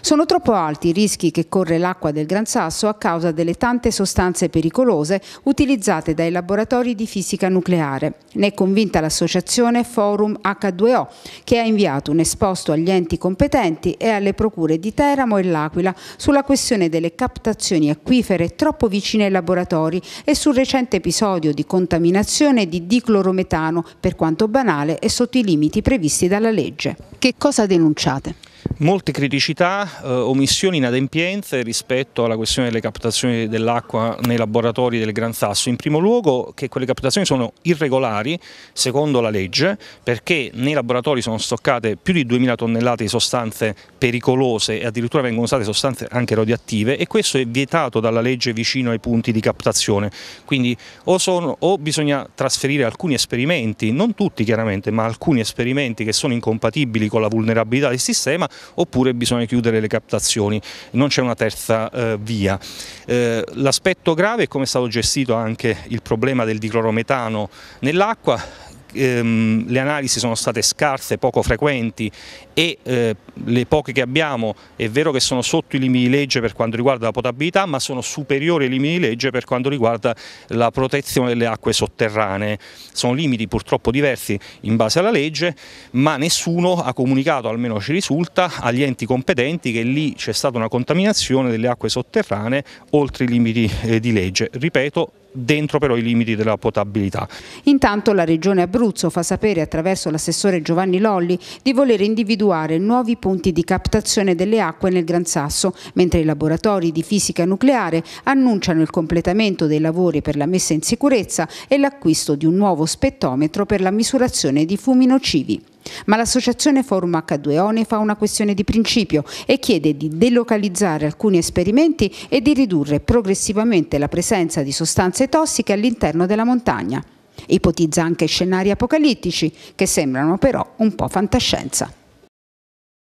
Sono troppo alti i rischi che corre l'acqua del Gran Sasso a causa delle tante sostanze pericolose utilizzate dai laboratori di fisica nucleare. Ne è convinta l'associazione Forum H2O, che ha inviato un esposto agli enti competenti e alle procure di Teramo e L'Aquila sulla questione delle captazioni acquifere troppo vicine ai laboratori e sul recente episodio di contaminazione di diclorometano, per quanto banale e sotto i limiti previsti dalla legge. Che cosa denunciate? Molte criticità, eh, omissioni inadempienze rispetto alla questione delle captazioni dell'acqua nei laboratori del Gran Sasso. In primo luogo che quelle captazioni sono irregolari secondo la legge perché nei laboratori sono stoccate più di 2000 tonnellate di sostanze pericolose e addirittura vengono usate sostanze anche radioattive e questo è vietato dalla legge vicino ai punti di captazione. Quindi o, sono, o bisogna trasferire alcuni esperimenti, non tutti chiaramente, ma alcuni esperimenti che sono incompatibili con la vulnerabilità del sistema oppure bisogna chiudere le captazioni, non c'è una terza eh, via. Eh, L'aspetto grave è come è stato gestito anche il problema del diclorometano nell'acqua, ehm, le analisi sono state scarse, poco frequenti e eh, le poche che abbiamo è vero che sono sotto i limiti di legge per quanto riguarda la potabilità ma sono superiori ai limiti di legge per quanto riguarda la protezione delle acque sotterranee. Sono limiti purtroppo diversi in base alla legge ma nessuno ha comunicato, almeno ci risulta, agli enti competenti che lì c'è stata una contaminazione delle acque sotterranee oltre i limiti eh, di legge. Ripeto, dentro però i limiti della potabilità. Intanto la Regione Abruzzo Abruzzo fa sapere attraverso l'assessore Giovanni Lolli di voler individuare nuovi punti di captazione delle acque nel Gran Sasso, mentre i laboratori di fisica nucleare annunciano il completamento dei lavori per la messa in sicurezza e l'acquisto di un nuovo spettometro per la misurazione di fumi nocivi. Ma l'associazione Forum H2O ne fa una questione di principio e chiede di delocalizzare alcuni esperimenti e di ridurre progressivamente la presenza di sostanze tossiche all'interno della montagna. Ipotizza anche scenari apocalittici che sembrano però un po' fantascienza.